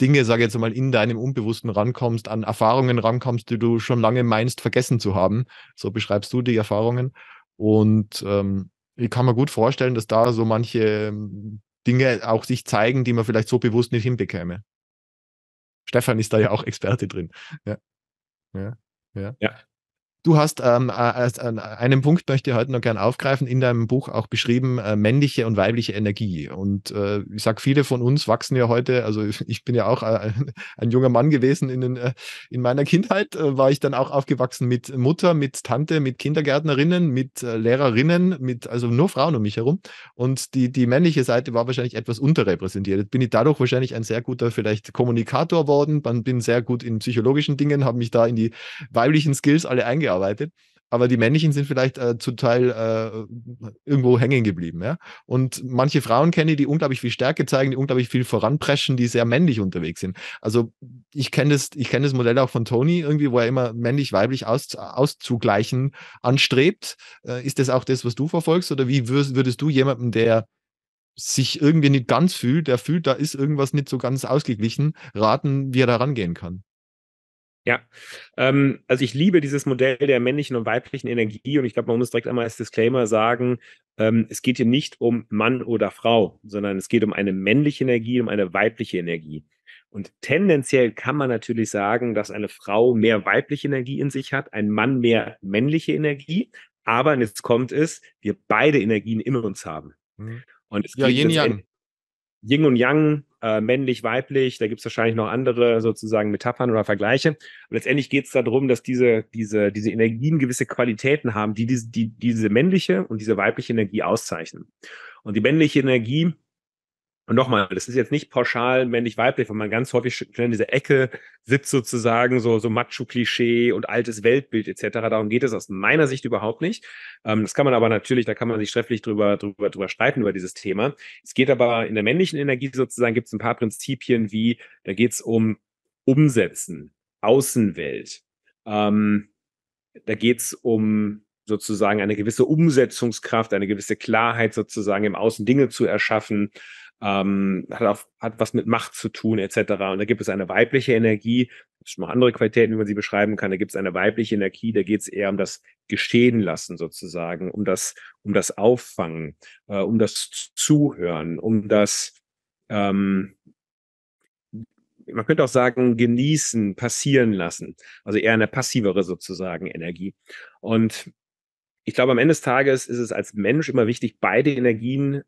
Dinge, sage ich jetzt mal, in deinem Unbewussten rankommst, an Erfahrungen rankommst, die du schon lange meinst, vergessen zu haben. So beschreibst du die Erfahrungen. Und ähm, ich kann mir gut vorstellen, dass da so manche ähm, Dinge auch sich zeigen, die man vielleicht so bewusst nicht hinbekäme. Stefan ist da ja auch Experte drin. Ja. ja. ja. ja. Du hast ähm, an einem Punkt möchte ich heute noch gerne aufgreifen, in deinem Buch auch beschrieben, äh, männliche und weibliche Energie. Und äh, ich sage, viele von uns wachsen ja heute, also ich bin ja auch äh, ein junger Mann gewesen in, den, äh, in meiner Kindheit, äh, war ich dann auch aufgewachsen mit Mutter, mit Tante, mit Kindergärtnerinnen, mit äh, Lehrerinnen, mit also nur Frauen um mich herum. Und die, die männliche Seite war wahrscheinlich etwas unterrepräsentiert. bin ich dadurch wahrscheinlich ein sehr guter vielleicht Kommunikator worden, bin sehr gut in psychologischen Dingen, habe mich da in die weiblichen Skills alle eingearbeitet gearbeitet, aber die Männlichen sind vielleicht äh, zum Teil äh, irgendwo hängen geblieben. Ja? Und manche Frauen kenne ich, die unglaublich viel Stärke zeigen, die unglaublich viel voranpreschen, die sehr männlich unterwegs sind. Also ich kenne das, ich das Modell auch von Tony irgendwie, wo er immer männlich-weiblich aus, auszugleichen anstrebt. Äh, ist das auch das, was du verfolgst? Oder wie würdest, würdest du jemanden, der sich irgendwie nicht ganz fühlt, der fühlt, da ist irgendwas nicht so ganz ausgeglichen, raten, wie er da rangehen kann? Ja, ähm, also ich liebe dieses Modell der männlichen und weiblichen Energie und ich glaube, man muss direkt einmal als Disclaimer sagen, ähm, es geht hier nicht um Mann oder Frau, sondern es geht um eine männliche Energie, um eine weibliche Energie. Und tendenziell kann man natürlich sagen, dass eine Frau mehr weibliche Energie in sich hat, ein Mann mehr männliche Energie. Aber jetzt kommt es, wir beide Energien in uns haben. Mhm. Und es ja, Yin Yang. Yin und Yang, äh, männlich, weiblich, da gibt es wahrscheinlich noch andere sozusagen Metaphern oder Vergleiche. Und letztendlich geht es darum, dass diese, diese, diese Energien gewisse Qualitäten haben, die diese, die diese männliche und diese weibliche Energie auszeichnen. Und die männliche Energie und nochmal, das ist jetzt nicht pauschal männlich-weiblich, weil man ganz häufig schnell in dieser Ecke sitzt sozusagen, so, so Macho-Klischee und altes Weltbild etc. Darum geht es aus meiner Sicht überhaupt nicht. Ähm, das kann man aber natürlich, da kann man sich schriftlich drüber, drüber, drüber streiten über dieses Thema. Es geht aber in der männlichen Energie sozusagen, gibt es ein paar Prinzipien wie, da geht es um Umsetzen, Außenwelt. Ähm, da geht es um sozusagen eine gewisse Umsetzungskraft, eine gewisse Klarheit sozusagen im Außen Dinge zu erschaffen ähm, hat, auf, hat was mit Macht zu tun, etc. Und da gibt es eine weibliche Energie, das schon mal andere Qualitäten, wie man sie beschreiben kann, da gibt es eine weibliche Energie, da geht es eher um das Geschehen lassen sozusagen, um das, um das Auffangen, äh, um das Zuhören, um das ähm, man könnte auch sagen, genießen, passieren lassen. Also eher eine passivere sozusagen Energie. Und ich glaube, am Ende des Tages ist es als Mensch immer wichtig, beide Energien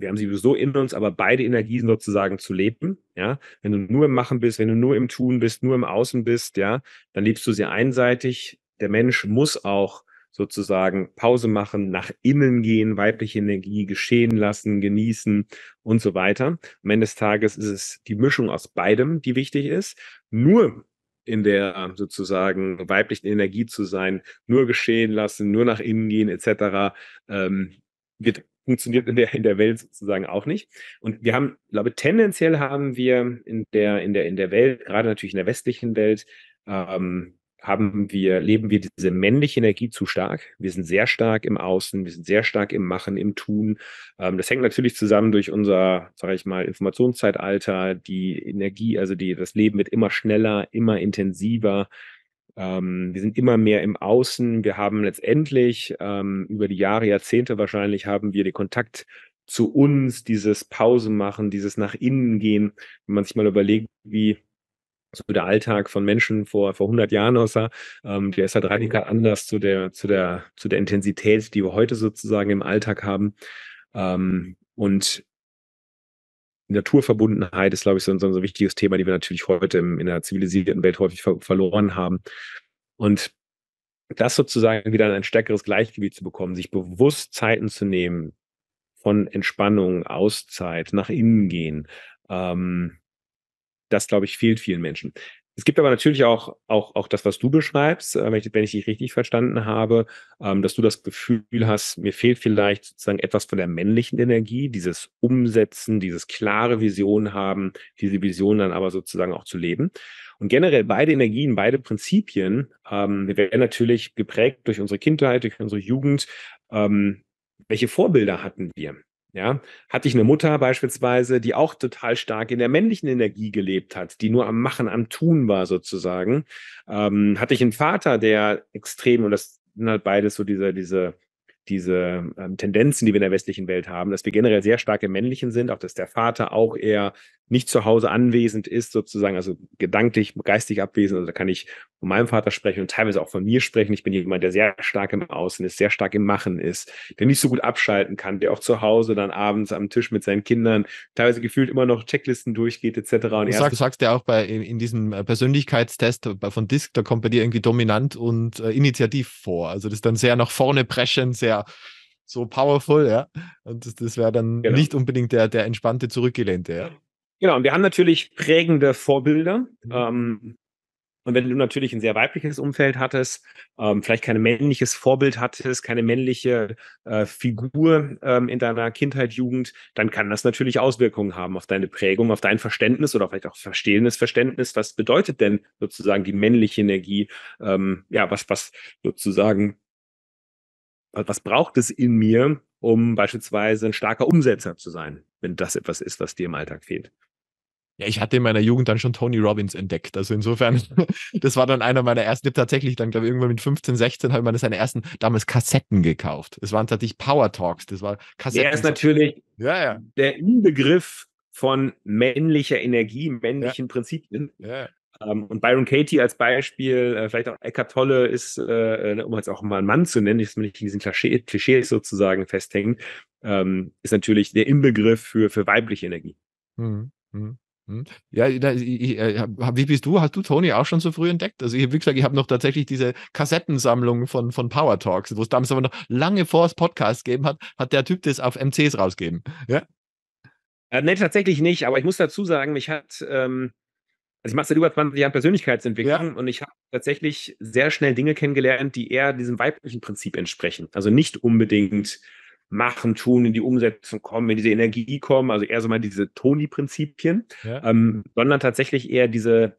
wir haben sie sowieso in uns, aber beide Energien sozusagen zu leben, ja. Wenn du nur im Machen bist, wenn du nur im Tun bist, nur im Außen bist, ja, dann lebst du sie einseitig. Der Mensch muss auch sozusagen Pause machen, nach innen gehen, weibliche Energie geschehen lassen, genießen und so weiter. Am Ende des Tages ist es die Mischung aus beidem, die wichtig ist. Nur in der sozusagen weiblichen Energie zu sein, nur geschehen lassen, nur nach innen gehen etc., ähm, wird funktioniert in der, in der Welt sozusagen auch nicht. Und wir haben, glaube ich, tendenziell haben wir in der, in der, in der Welt, gerade natürlich in der westlichen Welt, ähm, haben wir, leben wir diese männliche Energie zu stark. Wir sind sehr stark im Außen, wir sind sehr stark im Machen, im Tun. Ähm, das hängt natürlich zusammen durch unser, sage ich mal, Informationszeitalter, die Energie, also die, das Leben wird immer schneller, immer intensiver. Ähm, wir sind immer mehr im Außen. Wir haben letztendlich ähm, über die Jahre, Jahrzehnte wahrscheinlich, haben wir den Kontakt zu uns, dieses Pause machen, dieses nach innen gehen. Wenn man sich mal überlegt, wie so der Alltag von Menschen vor, vor 100 Jahren aussah, ähm, der ist halt radikal anders zu der, zu, der, zu der Intensität, die wir heute sozusagen im Alltag haben. Ähm, und Naturverbundenheit ist, glaube ich, so ein, so ein wichtiges Thema, die wir natürlich heute im, in der zivilisierten Welt häufig ver verloren haben. Und das sozusagen wieder in ein stärkeres Gleichgewicht zu bekommen, sich bewusst Zeiten zu nehmen von Entspannung, Auszeit, nach innen gehen, ähm, das, glaube ich, fehlt vielen Menschen. Es gibt aber natürlich auch, auch, auch das, was du beschreibst, äh, wenn ich, wenn ich dich richtig verstanden habe, ähm, dass du das Gefühl hast, mir fehlt vielleicht sozusagen etwas von der männlichen Energie, dieses Umsetzen, dieses klare Vision haben, diese Vision dann aber sozusagen auch zu leben. Und generell beide Energien, beide Prinzipien, ähm, wir werden natürlich geprägt durch unsere Kindheit, durch unsere Jugend. Ähm, welche Vorbilder hatten wir? Ja, hatte ich eine Mutter beispielsweise, die auch total stark in der männlichen Energie gelebt hat, die nur am Machen, am Tun war sozusagen. Ähm, hatte ich einen Vater, der extrem, und das sind halt beides so diese, diese, diese ähm, Tendenzen, die wir in der westlichen Welt haben, dass wir generell sehr stark im Männlichen sind, auch dass der Vater auch eher nicht zu Hause anwesend ist, sozusagen, also gedanklich, geistig abwesend. Also da kann ich von meinem Vater sprechen und teilweise auch von mir sprechen. Ich bin jemand, der sehr stark im Außen ist, sehr stark im Machen ist, der nicht so gut abschalten kann, der auch zu Hause dann abends am Tisch mit seinen Kindern teilweise gefühlt immer noch Checklisten durchgeht etc. Und du sagst, sagst ja auch bei in, diesem äh, Persönlichkeitstest von Disc, da kommt bei dir irgendwie dominant und äh, initiativ vor. Also das ist dann sehr nach vorne preschen, sehr so powerful, ja. Und das, das wäre dann genau. nicht unbedingt der, der entspannte, zurückgelehnte, ja. Genau, und wir haben natürlich prägende Vorbilder. Mhm. Ähm, und wenn du natürlich ein sehr weibliches Umfeld hattest, ähm, vielleicht kein männliches Vorbild hattest, keine männliche äh, Figur ähm, in deiner Kindheit, Jugend, dann kann das natürlich Auswirkungen haben auf deine Prägung, auf dein Verständnis oder vielleicht auch verstehendes Verständnis. Was bedeutet denn sozusagen die männliche Energie? Ähm, ja, was, was sozusagen, was braucht es in mir, um beispielsweise ein starker Umsetzer zu sein, wenn das etwas ist, was dir im Alltag fehlt? Ja, ich hatte in meiner Jugend dann schon Tony Robbins entdeckt. Also insofern, das war dann einer meiner ersten, ich tatsächlich dann, glaube ich, irgendwann mit 15, 16 habe ich mir seine ersten damals Kassetten gekauft. Es waren tatsächlich Power Talks, das war Kassetten. Der ist natürlich ja, ja. der Inbegriff von männlicher Energie, männlichen ja. Prinzipien. Ja. Um, ähm, und Byron Katie als Beispiel, äh, vielleicht auch Eckart Tolle ist, äh, äh, um jetzt auch mal einen Mann zu nennen, ich will nicht in diesen Klischees sozusagen festhängen, ähm, ist natürlich der Inbegriff für, für weibliche Energie. Mhm. Mhm. Hm? Ja, äh, wie bist du? Hast du Tony auch schon so früh entdeckt? Also, ich, wie gesagt, ich habe noch tatsächlich diese Kassettensammlung von, von Power Talks, wo es damals aber noch lange vor es Podcast gegeben hat, hat der Typ das auf MCs rausgegeben. Ja? Äh, nee, tatsächlich nicht, aber ich muss dazu sagen, mich hat, ähm, also ich mache seit über 20 Jahren Persönlichkeitsentwicklung ja. und ich habe tatsächlich sehr schnell Dinge kennengelernt, die eher diesem weiblichen Prinzip entsprechen. Also nicht unbedingt Machen, Tun, in die Umsetzung kommen, in diese Energie kommen, also eher so mal diese Toni-Prinzipien, ja. ähm, sondern tatsächlich eher diese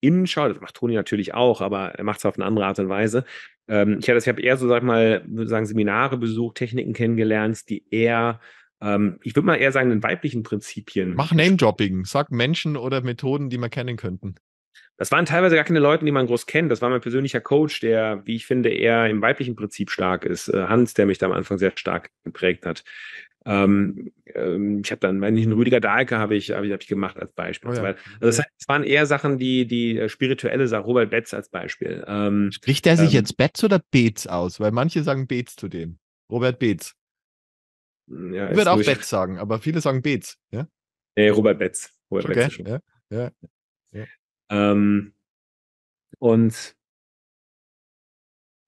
Innenschau, das macht Toni natürlich auch, aber er macht es auf eine andere Art und Weise. Ähm, ich, ich habe eher so, sag mal, würde sagen, Seminare besucht, Techniken kennengelernt, die eher ähm, ich würde mal eher sagen, den weiblichen Prinzipien. Mach Name-Dropping. Sag Menschen oder Methoden, die man kennen könnten. Das waren teilweise gar keine Leute, die man groß kennt. Das war mein persönlicher Coach, der, wie ich finde, eher im weiblichen Prinzip stark ist. Äh, Hans, der mich da am Anfang sehr stark geprägt hat. Ähm, ähm, ich habe dann, wenn ich einen Rüdiger Dahlke habe ich, habe ich, hab ich gemacht als Beispiel. Oh ja. Also das heißt, es waren eher Sachen, die, die äh, spirituelle Sache, Robert Betz als Beispiel. Ähm, Spricht der sich ähm, jetzt Betz oder Beetz aus? Weil manche sagen Beetz zu dem. Robert Beetz. Hm, ja, ich würde auch Betz sagen, aber viele sagen Beetz. Ja? Nee, Robert Betz. Robert okay. Betz ja, ja. Ähm, und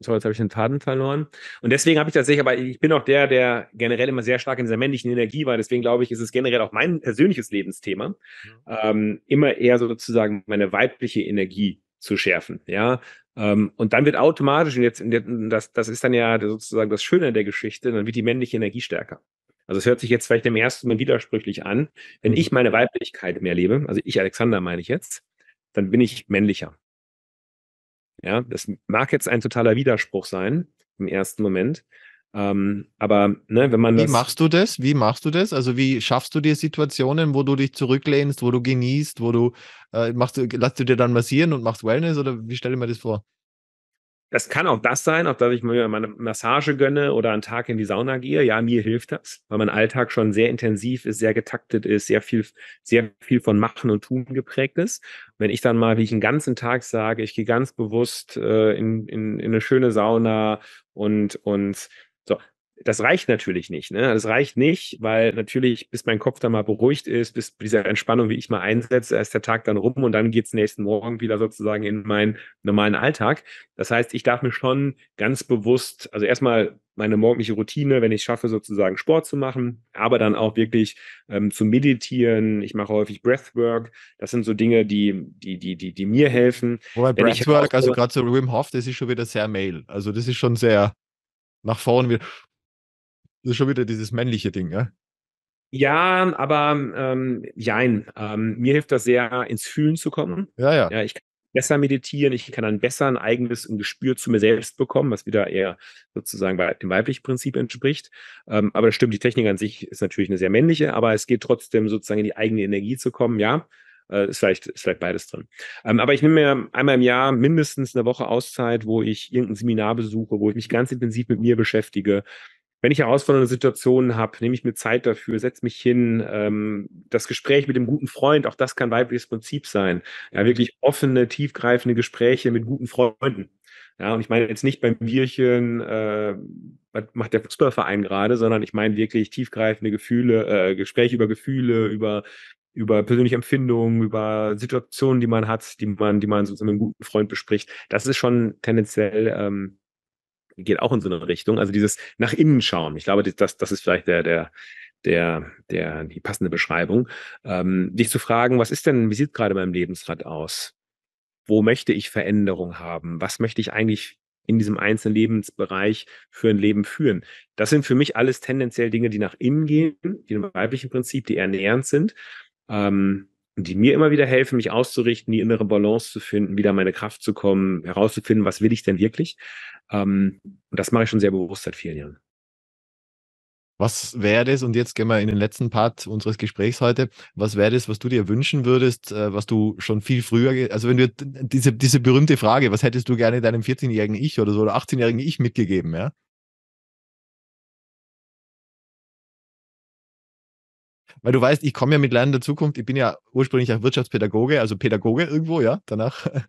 so, jetzt habe ich den Taten verloren. Und deswegen habe ich tatsächlich, aber ich bin auch der, der generell immer sehr stark in dieser männlichen Energie war. Deswegen glaube ich, ist es generell auch mein persönliches Lebensthema, mhm. ähm, immer eher sozusagen meine weibliche Energie zu schärfen. Ja, ähm, und dann wird automatisch, und jetzt, das, das ist dann ja sozusagen das Schöne der Geschichte, dann wird die männliche Energie stärker. Also es hört sich jetzt vielleicht im ersten Mal widersprüchlich an, wenn mhm. ich meine Weiblichkeit mehr lebe, also ich Alexander meine ich jetzt, dann bin ich männlicher. Ja, das mag jetzt ein totaler Widerspruch sein im ersten Moment. Ähm, aber ne, wenn man das. Wie machst du das? Wie machst du das? Also, wie schaffst du dir Situationen, wo du dich zurücklehnst, wo du genießt, wo du äh, machst du, lass du dir dann massieren und machst Wellness oder wie stell dir mir das vor? das kann auch das sein, auch dass ich mir mal eine Massage gönne oder einen Tag in die Sauna gehe. Ja, mir hilft das, weil mein Alltag schon sehr intensiv ist, sehr getaktet ist, sehr viel, sehr viel von Machen und Tun geprägt ist. Wenn ich dann mal, wie ich einen ganzen Tag sage, ich gehe ganz bewusst äh, in, in, in eine schöne Sauna und, und so, das reicht natürlich nicht. Ne? Das reicht nicht, weil natürlich, bis mein Kopf da mal beruhigt ist, bis diese Entspannung, wie ich mal einsetze, ist der Tag dann rum und dann geht's nächsten Morgen wieder sozusagen in meinen normalen Alltag. Das heißt, ich darf mir schon ganz bewusst, also erstmal meine morgendliche Routine, wenn ich es schaffe, sozusagen Sport zu machen, aber dann auch wirklich ähm, zu meditieren. Ich mache häufig Breathwork. Das sind so Dinge, die, die, die, die, die mir helfen. Wobei wenn Breathwork, also gerade so Wim Hof, das ist schon wieder sehr male. Also das ist schon sehr nach vorne wieder. Das ist schon wieder dieses männliche Ding, ja? Ja, aber ähm, jein. Ähm, mir hilft das sehr, ins Fühlen zu kommen. Ja, ja. ja ich kann besser meditieren, ich kann dann besser ein eigenes ein Gespür zu mir selbst bekommen, was wieder eher sozusagen dem weiblichen Prinzip entspricht. Ähm, aber das stimmt, die Technik an sich ist natürlich eine sehr männliche, aber es geht trotzdem sozusagen in die eigene Energie zu kommen, ja. Äh, ist, vielleicht, ist vielleicht beides drin. Ähm, aber ich nehme mir einmal im Jahr mindestens eine Woche Auszeit, wo ich irgendein Seminar besuche, wo ich mich ganz intensiv mit mir beschäftige, wenn ich herausfordernde Situationen habe, nehme ich mir Zeit dafür, setze mich hin. Ähm, das Gespräch mit dem guten Freund, auch das kann weibliches Prinzip sein. Ja, wirklich offene, tiefgreifende Gespräche mit guten Freunden. Ja, und ich meine jetzt nicht beim Bierchen, äh, was macht der Fußballverein gerade, sondern ich meine wirklich tiefgreifende Gefühle, äh, Gespräche über Gefühle, über über persönliche Empfindungen, über Situationen, die man hat, die man, die man sozusagen mit einem guten Freund bespricht. Das ist schon tendenziell ähm, geht auch in so eine Richtung. Also dieses nach innen schauen. Ich glaube, das, das ist vielleicht der, der, der, der, die passende Beschreibung. Ähm, dich zu fragen, was ist denn, wie sieht gerade mein Lebensrad aus? Wo möchte ich Veränderung haben? Was möchte ich eigentlich in diesem einzelnen Lebensbereich für ein Leben führen. Das sind für mich alles tendenziell Dinge, die nach innen gehen, die im weiblichen Prinzip, die ernährend sind. Ähm, die mir immer wieder helfen, mich auszurichten, die innere Balance zu finden, wieder meine Kraft zu kommen, herauszufinden, was will ich denn wirklich. Ähm, und das mache ich schon sehr bewusst seit vielen Jahren. Was wäre das, und jetzt gehen wir in den letzten Part unseres Gesprächs heute, was wäre das, was du dir wünschen würdest, äh, was du schon viel früher, also wenn du äh, diese, diese berühmte Frage, was hättest du gerne deinem 14-jährigen Ich oder so oder 18-jährigen Ich mitgegeben, ja? weil du weißt, ich komme ja mit Lernen der Zukunft, ich bin ja ursprünglich auch Wirtschaftspädagoge, also Pädagoge irgendwo, ja, danach.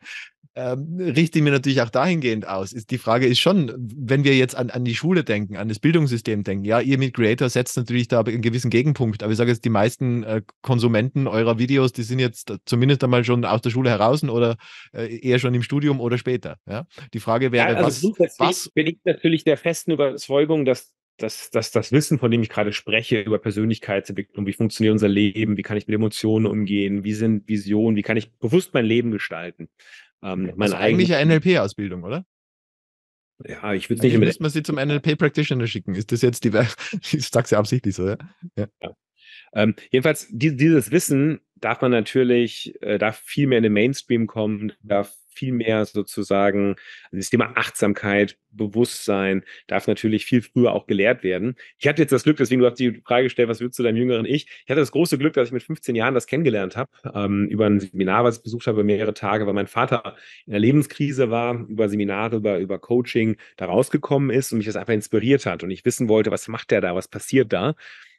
Ähm, richte mir natürlich auch dahingehend aus. Ist, die Frage ist schon, wenn wir jetzt an, an die Schule denken, an das Bildungssystem denken, ja, ihr mit Creator setzt natürlich da einen gewissen Gegenpunkt, aber ich sage jetzt, die meisten äh, Konsumenten eurer Videos, die sind jetzt zumindest einmal schon aus der Schule heraus oder äh, eher schon im Studium oder später. Ja? Die Frage wäre, ja, also was, was... bin ich natürlich der festen Überzeugung, dass dass, dass das Wissen, von dem ich gerade spreche, über Persönlichkeitsentwicklung, wie funktioniert unser Leben, wie kann ich mit Emotionen umgehen, wie sind Visionen, wie kann ich bewusst mein Leben gestalten. Ähm, das meine ist also eigentlich eine NLP-Ausbildung, oder? Ja, ich würde also nicht. Eigentlich müsste man sie zum NLP-Practitioner schicken. Ist das jetzt die. ich sag's ja absichtlich so, ja. ja. ja. Ähm, jedenfalls, die, dieses Wissen darf man natürlich, äh, darf viel mehr in den Mainstream kommen, darf viel mehr sozusagen, also das Thema Achtsamkeit, Bewusstsein darf natürlich viel früher auch gelehrt werden. Ich hatte jetzt das Glück, deswegen du hast die Frage gestellt, was würdest du deinem jüngeren Ich? Ich hatte das große Glück, dass ich mit 15 Jahren das kennengelernt habe, ähm, über ein Seminar, was ich besucht habe, mehrere Tage, weil mein Vater in der Lebenskrise war, über Seminare, über, über Coaching da rausgekommen ist und mich das einfach inspiriert hat und ich wissen wollte, was macht der da, was passiert da.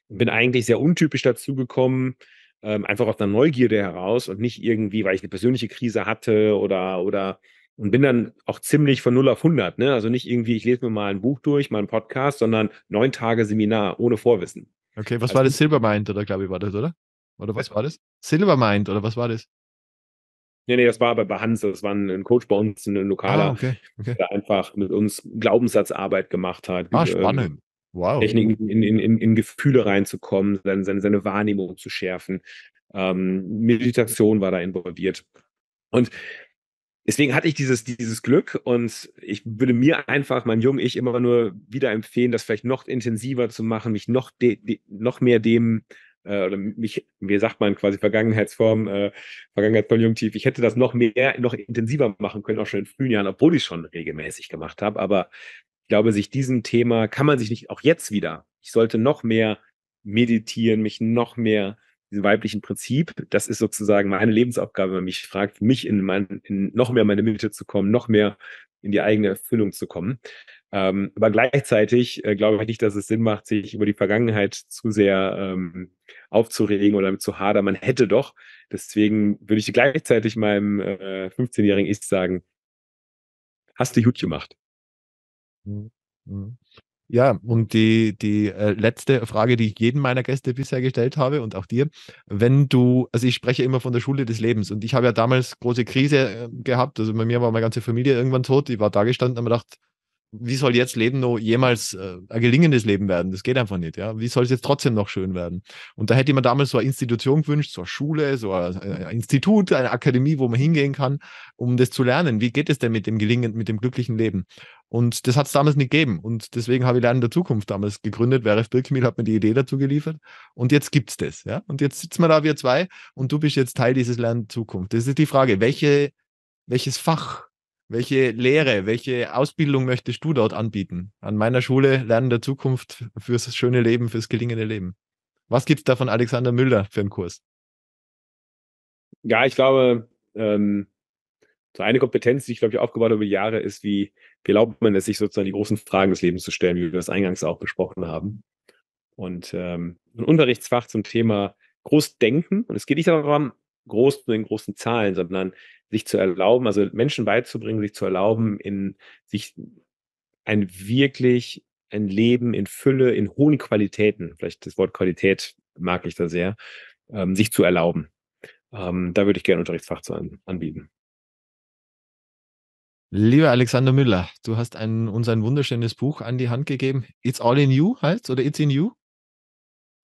Bin eigentlich sehr untypisch dazu gekommen, ähm, einfach aus der Neugierde heraus und nicht irgendwie, weil ich eine persönliche Krise hatte oder, oder, und bin dann auch ziemlich von 0 auf 100, ne? Also nicht irgendwie, ich lese mir mal ein Buch durch, mal einen Podcast, sondern neun Tage Seminar ohne Vorwissen. Okay, was also, war das Silbermind oder glaube ich war das, oder? Oder was war das? Silbermind oder was war das? Nee, nee, das war aber bei Hans, das war ein, Coach bei uns, ein ah, Lokaler, ah, okay, okay. der einfach mit uns Glaubenssatzarbeit gemacht hat. Ah, ähm, spannend. Wow. Techniken, in, in, in, Gefühle reinzukommen, seine, seine, seine Wahrnehmung zu schärfen. Ähm, Meditation war da involviert. Und deswegen hatte ich dieses, dieses Glück und ich würde mir einfach, mein Jung, Ich, immer nur wieder empfehlen, das vielleicht noch intensiver zu machen, mich noch, de, de, noch mehr dem äh, oder mich, wie sagt man quasi Vergangenheitsform, äh, Vergangenheitsform Jungtief, ich hätte das noch mehr, noch intensiver machen können, auch schon in frühen Jahren, obwohl ich es schon regelmäßig gemacht habe, aber ich glaube, sich diesem Thema kann man sich nicht auch jetzt wieder. Ich sollte noch mehr meditieren, mich noch mehr diesem weiblichen Prinzip. Das ist sozusagen meine Lebensaufgabe, wenn man mich fragt, mich in, mein, in noch mehr meine Mitte zu kommen, noch mehr in die eigene Erfüllung zu kommen. Ähm, aber gleichzeitig äh, glaube ich nicht, dass es Sinn macht, sich über die Vergangenheit zu sehr ähm, aufzuregen oder zu hadern. Man hätte doch. Deswegen würde ich gleichzeitig meinem äh, 15-jährigen Ich sagen, hast du gut gemacht. Mhm. Mhm. Ja, und die, die äh, letzte Frage, die ich jedem meiner Gäste bisher gestellt habe und auch dir, wenn du, also ich spreche immer von der Schule des Lebens und ich habe ja damals große Krise äh, gehabt, also bei mir war meine ganze Familie irgendwann tot, ich war da gestanden und habe gedacht, wie soll jetzt Leben noch jemals äh, ein gelingendes Leben werden? Das geht einfach nicht, ja. Wie soll es jetzt trotzdem noch schön werden? Und da hätte ich mir damals so eine Institution gewünscht, so eine Schule, so ein, äh, ein Institut, eine Akademie, wo man hingehen kann, um das zu lernen. Wie geht es denn mit dem gelingenden, mit dem glücklichen Leben? Und das hat es damals nicht gegeben. Und deswegen habe ich Lernen der Zukunft damals gegründet. Weref Birkmil hat mir die Idee dazu geliefert. Und jetzt gibt es das, ja. Und jetzt sitzen wir da, wir zwei, und du bist jetzt Teil dieses Lernen der Zukunft. Das ist die Frage, welche, welches Fach welche Lehre, welche Ausbildung möchtest du dort anbieten? An meiner Schule Lernen der Zukunft fürs schöne Leben, fürs gelingende Leben. Was gibt es da von Alexander Müller für einen Kurs? Ja, ich glaube, ähm, so eine Kompetenz, die ich glaube ich aufgebaut habe über Jahre, ist, wie, wie erlaubt man es sich sozusagen die großen Fragen des Lebens zu stellen, wie wir das eingangs auch besprochen haben. Und ähm, ein Unterrichtsfach zum Thema Großdenken. Und es geht nicht darum, groß zu den großen Zahlen, sondern sich zu erlauben, also Menschen beizubringen, sich zu erlauben, in sich ein wirklich ein Leben in Fülle, in hohen Qualitäten, vielleicht das Wort Qualität mag ich da sehr, ähm, sich zu erlauben. Ähm, da würde ich gerne Unterrichtsfach zu an, anbieten. Lieber Alexander Müller, du hast ein, uns ein wunderschönes Buch an die Hand gegeben. It's All in You heißt oder It's in You?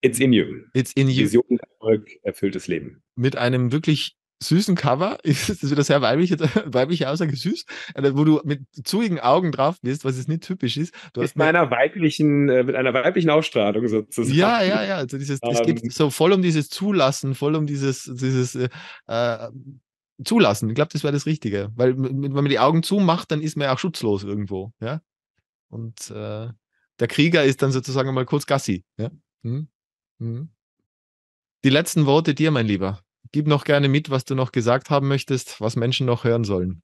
It's in You. It's in You. Vision, Erfolg, erfülltes Leben. Mit einem wirklich süßen Cover, ist das wieder sehr weibliche, weibliche Aussage, süß, äh, wo du mit zugigen Augen drauf bist, was jetzt nicht typisch ist. Du mit, einer weiblichen, äh, mit einer weiblichen Ausstrahlung sozusagen. Ja, ja, ja. Also dieses, um, es geht ähm. so voll um dieses Zulassen, voll um dieses, dieses äh, äh Zulassen. Ich glaube, das wäre das Richtige. Weil wenn man die Augen zumacht, dann ist man ja auch schutzlos irgendwo. Ja? Und äh, der Krieger ist dann sozusagen mal kurz Gassi. Ja? Hm? Hm? Die letzten Worte dir, mein Lieber gib noch gerne mit, was du noch gesagt haben möchtest, was Menschen noch hören sollen.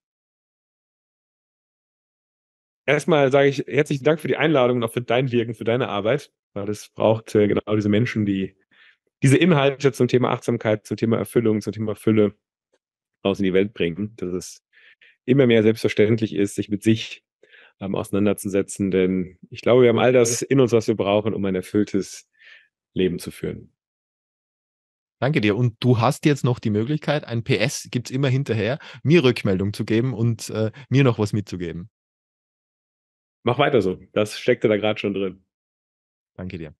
Erstmal sage ich herzlichen Dank für die Einladung und auch für dein Wirken, für deine Arbeit, weil es braucht äh, genau diese Menschen, die diese Inhalte zum Thema Achtsamkeit, zum Thema Erfüllung, zum Thema Fülle raus in die Welt bringen, dass es immer mehr selbstverständlich ist, sich mit sich ähm, auseinanderzusetzen, denn ich glaube, wir haben all das in uns, was wir brauchen, um ein erfülltes Leben zu führen. Danke dir. Und du hast jetzt noch die Möglichkeit, ein PS gibt es immer hinterher, mir Rückmeldung zu geben und äh, mir noch was mitzugeben. Mach weiter so. Das steckte da gerade schon drin. Danke dir.